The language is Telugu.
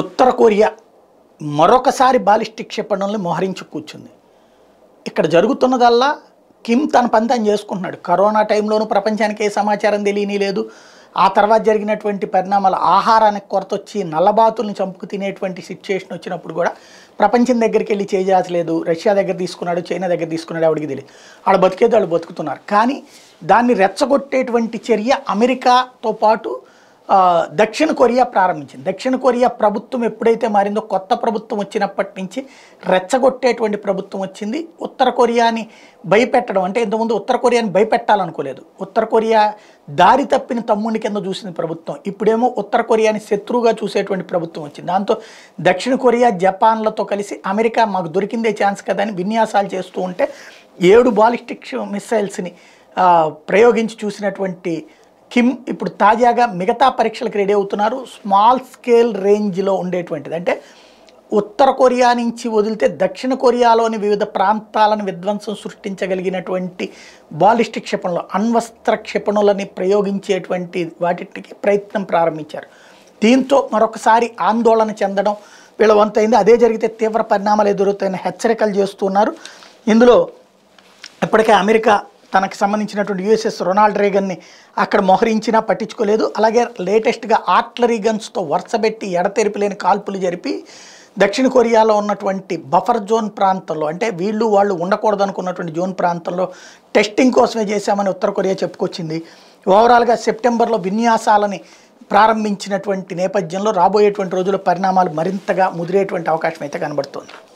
ఉత్తర కొరియా మరొకసారి బాలిస్టిక్ క్షిపణుల్ని మోహరించి కూర్చుంది ఇక్కడ జరుగుతున్నదల్లా కిమ్ తన పని తను చేసుకుంటున్నాడు కరోనా టైంలోనూ ప్రపంచానికి ఏ సమాచారం తెలియని లేదు ఆ తర్వాత జరిగినటువంటి పరిణామాలు ఆహారానికి కొరత వచ్చి నల్లబాతుల్ని చంపుకు తినేటువంటి సిచ్యువేషన్ వచ్చినప్పుడు కూడా ప్రపంచం దగ్గరికి వెళ్ళి చేయజాచలేదు రష్యా దగ్గర తీసుకున్నాడు చైనా దగ్గర తీసుకున్నాడు ఆవిడికి తెలియదు వాళ్ళు బతికేది వాళ్ళు బతుకుతున్నారు కానీ దాన్ని రెచ్చగొట్టేటువంటి చర్య అమెరికాతో పాటు దక్షిణ కొరియా ప్రారంభించింది దక్షిణ కొరియా ప్రభుత్వం ఎప్పుడైతే మారిందో కొత్త ప్రభుత్వం వచ్చినప్పటి నుంచి రెచ్చగొట్టేటువంటి ప్రభుత్వం వచ్చింది ఉత్తర కొరియాని భయపెట్టడం అంటే ఇంతకుముందు ఉత్తర కొరియాని భయపెట్టాలనుకోలేదు ఉత్తర కొరియా దారి తప్పిన తమ్ముని కింద చూసింది ప్రభుత్వం ఇప్పుడేమో ఉత్తర కొరియాని శత్రువుగా చూసేటువంటి ప్రభుత్వం వచ్చింది దాంతో దక్షిణ కొరియా జపాన్లతో కలిసి అమెరికా మాకు దొరికిందే ఛాన్స్ కదా అని విన్యాసాలు చేస్తూ ఉంటే ఏడు బాలిస్టిక్ మిస్సైల్స్ని ప్రయోగించి చూసినటువంటి కిమ్ ఇప్పుడు తాజాగా మిగతా పరీక్షలకు రెడీ అవుతున్నారు స్మాల్ స్కేల్ రేంజ్లో ఉండేటువంటిది అంటే ఉత్తర కొరియా నుంచి వదిలితే దక్షిణ కొరియాలోని వివిధ ప్రాంతాలను విధ్వంసం సృష్టించగలిగినటువంటి బాలిస్టిక్ క్షిపణులు అణ్వస్త్ర క్షిపణులని ప్రయోగించేటువంటి వాటికి ప్రయత్నం ప్రారంభించారు దీంతో మరొకసారి ఆందోళన చెందడం వీళ్ళ వంతైంది అదే జరిగితే తీవ్ర పరిణామాలు ఎదురుతాయని హెచ్చరికలు చేస్తున్నారు ఇందులో ఇప్పటికే అమెరికా తనకు సంబంధించినటువంటి యుఎస్ఎస్ రొనాల్డ్ రేగన్ని అక్కడ మొహరించినా పట్టించుకోలేదు అలాగే లేటెస్ట్గా ఆట్లరీ గన్స్తో వరుసబెట్టి ఎడతెరిపి లేని కాల్పులు జరిపి దక్షిణ కొరియాలో ఉన్నటువంటి బఫర్ జోన్ ప్రాంతంలో అంటే వీళ్ళు వాళ్ళు ఉండకూడదు అనుకున్నటువంటి జోన్ ప్రాంతంలో టెస్టింగ్ కోసమే చేశామని ఉత్తర కొరియా చెప్పుకొచ్చింది ఓవరాల్గా సెప్టెంబర్లో విన్యాసాలని ప్రారంభించినటువంటి నేపథ్యంలో రాబోయేటువంటి రోజుల పరిణామాలు మరింతగా ముదిరేటువంటి అవకాశం అయితే కనబడుతోంది